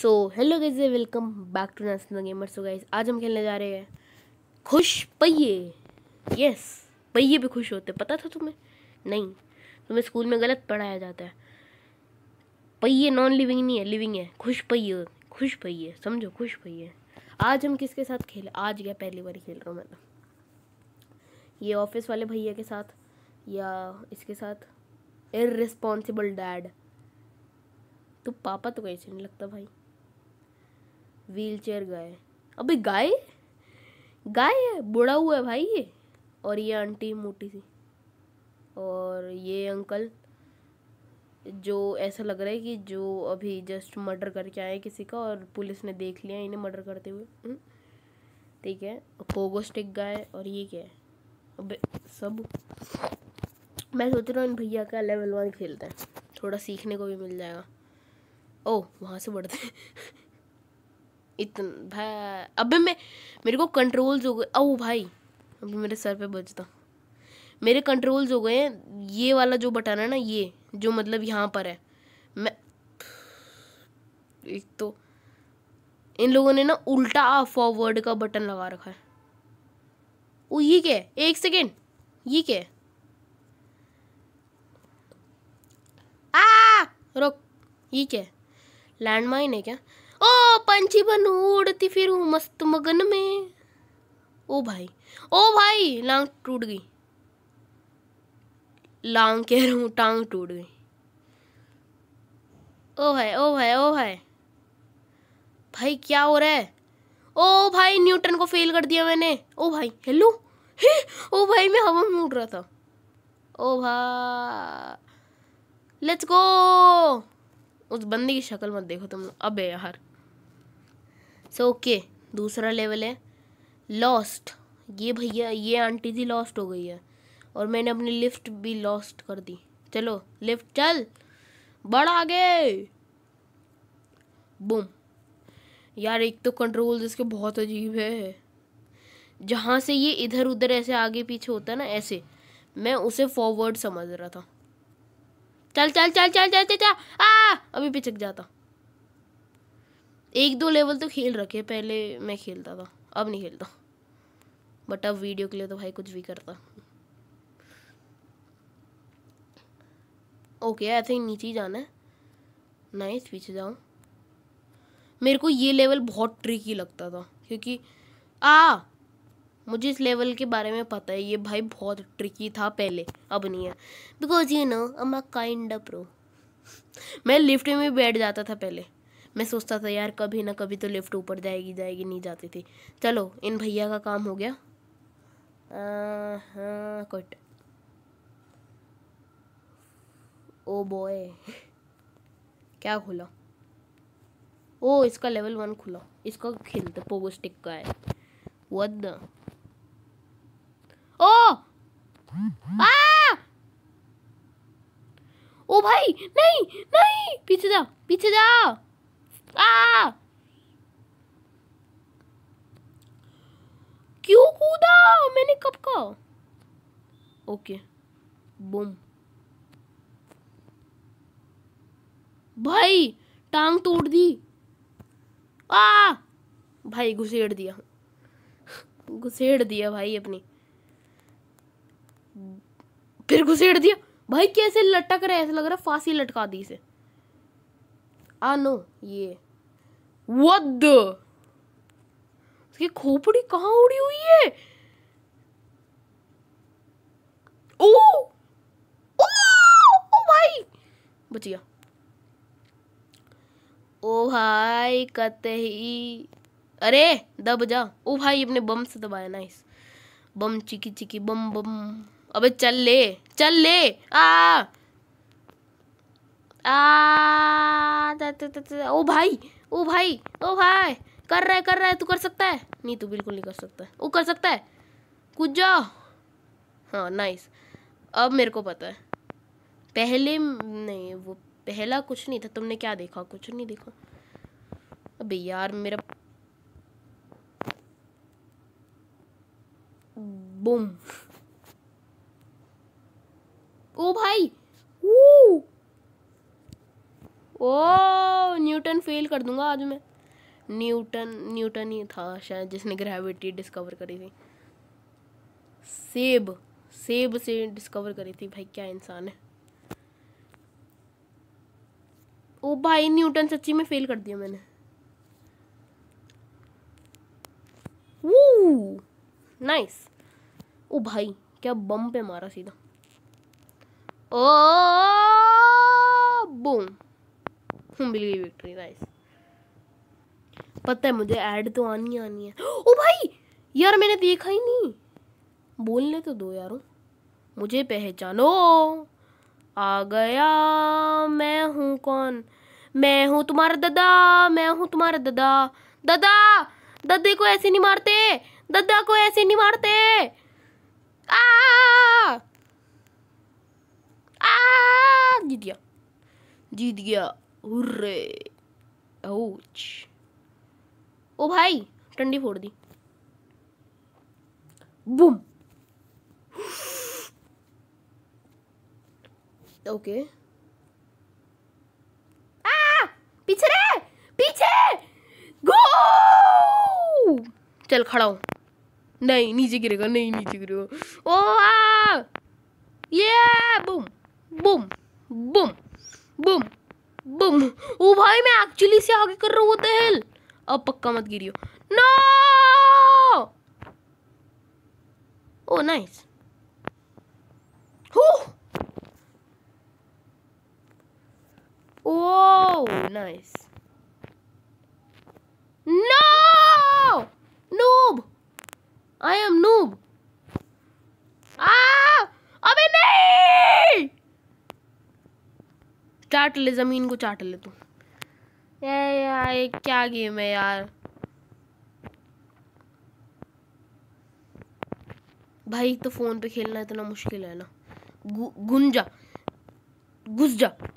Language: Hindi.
So hello guys welcome back to National Gamer so guys आज हम खेलने जा रहे हैं खुश पहिए यस पहिए भी खुश होते पता था तुम्हें नहीं तुम्हें स्कूल में गलत पढ़ाया जाता है पहिए नॉन लिविंग नहीं है लिविंग है खुश पहिए खुश पहिए समझो खुश पहिए आज हम किसके साथ खेले आज क्या पहली बार खेल रहा हूँ मैं तो ये ऑफिस वाले भैया के साथ या इसके साथ इरेस्पॉन्सिबल डैड तो पापा तो कैसे नहीं लगता भाई व्हील चेयर गाय अबे गाय गाय है बुढ़ा हुआ है भाई ये और ये आंटी मोटी सी और ये अंकल जो ऐसा लग रहा है कि जो अभी जस्ट मर्डर करके आए किसी का और पुलिस ने देख लिया इन्हें मर्डर करते हुए हम्म? ठीक है पोगो स्टिक गाय और ये क्या है अबे सब मैं सोच रहा हूँ इन भैया का लेवल वन खेलते हैं थोड़ा सीखने को भी मिल जाएगा ओ वहाँ से बढ़ते इतना भाई अबे मैं मेरे को कंट्रोल्स हो गए ओ भाई अभी मेरे सर पे बजता मेरे कंट्रोल्स हो गए हैं ये वाला जो बटन है ना ये जो मतलब यहाँ पर है मैं एक तो इन लोगों ने ना उल्टा फॉरवर्ड का बटन लगा रखा है वो ये क्या है एक सेकेंड ये क्या है आ रुक ये क्या है लैंडमाइन है क्या ओ पंछी बनू उड़ती फिर मस्त मगन में ओ भाई ओ भाई लांग टूट गई लांग कह रहा हूँ टांग टूट गई ओ भाई ओ भाई ओ भाई भाई क्या हो रहा है ओ भाई न्यूटन को फेल कर दिया मैंने ओ भाई हेलो हे ओ भाई मैं हवा में उड़ रहा था ओ भा लेट्स गो उस बंदी की शक्ल मत देखो तुम अबे यार सो ओके दूसरा लेवल है लॉस्ट ये भैया ये आंटी जी लॉस्ट हो गई है और मैंने अपनी लिफ्ट भी लॉस्ट कर दी चलो लिफ्ट चल बढ़ आगे बुम यार एक तो कंट्रोल इसके बहुत अजीब है जहाँ से ये इधर उधर ऐसे आगे पीछे होता है ना ऐसे मैं उसे फॉरवर्ड समझ रहा था चल चल चल चल चल चल, चल, चल आ अभी पिचक जाता एक दो लेवल तो खेल रखे पहले मैं खेलता था अब नहीं खेलता बट अब वीडियो के लिए तो भाई कुछ भी करता ओके आई थिंक नीचे ही जाना है नाइस पीछे जाऊँ मेरे को ये लेवल बहुत ट्रिकी लगता था क्योंकि आ मुझे इस लेवल के बारे में पता है ये भाई बहुत ट्रिकी था पहले अब नहीं है because you know um kind pro मैं लिफ्ट में भी बैठ जाता था पहले मैं सोचता था यार कभी ना कभी तो लिफ्ट ऊपर जाएगी जाएगी नहीं जाती थी चलो इन भैया का काम हो गया कट ओ बॉय क्या खुला ओ इसका लेवल वन खुला इसका खेलते पोगो स्टिक का है व्हाट ओ आ! ओ भाई नहीं नहीं पीछे जा पीछे जा आ! Ah! क्यों कूदा मैंने कब का ओके बुम भाई टांग तोड़ दी आ भाई घुसेड़ दिया घुसेड़ दिया भाई अपनी फिर घुसेड़ दिया भाई कैसे लटक रहा है ऐसा लग रहा है फांसी लटका दी इसे आ नो ये वद उसकी खोपड़ी कहाँ उड़ी हुई है ओ ओ, ओ भाई बच गया ओ भाई कते ही अरे दब जा ओ भाई अपने बम से दबाया नाइस बम चिकी चिकी बम बम अबे चल ले चल ले आ आ ओ भाई ओ भाई ओ भाई कर रहा है कर रहा है तू कर सकता है नहीं तू बिल्कुल नहीं कर सकता है वो कर सकता है कुछ जाओ हाँ नाइस अब मेरे को पता है पहले नहीं वो पहला कुछ नहीं था तुमने क्या देखा कुछ नहीं देखा अबे यार मेरा बूम ओ भाई वो ओ न्यूटन फेल कर दूंगा आज मैं न्यूटन न्यूटन ही था शायद जिसने ग्रेविटी डिस्कवर करी थी सेब सेब से डिस्कवर करी थी भाई क्या इंसान है ओ भाई न्यूटन सच्ची में फेल कर दिया मैंने वो नाइस ओ भाई क्या बम पे मारा सीधा ओ बूम मिल गई विक्ट्री गाइस पता है मुझे ऐड तो आनी आनी है ओ भाई यार मैंने देखा ही नहीं बोलने तो दो यारो मुझे पहचानो आ गया मैं हूँ कौन मैं हूँ तुम्हारा दादा मैं हूँ तुम्हारा दादा दादा दादे को ऐसे नहीं मारते दादा को ऐसे नहीं मारते आ आ जीत गया जीत गया उर्रे ओच ओ भाई टंडी फोड़ दी बूम ओके आ पीछे रे पीछे गो चल खड़ा हूँ नहीं नीचे गिरेगा नहीं नीचे गिरेगा ओ आ ये boom boom boom boom bomb ओ भाई मैं एक्चुअली से आगे कर रहा हूँ वो हेल अब पक्का मत गिरियो नो ओ नाइस हो ओ नाइस चाट ले ज़मीन को चाट ले तू यार ये क्या गेम है यार भाई तो फ़ोन पे खेलना इतना मुश्किल है ना गु, गुंजा घुस जा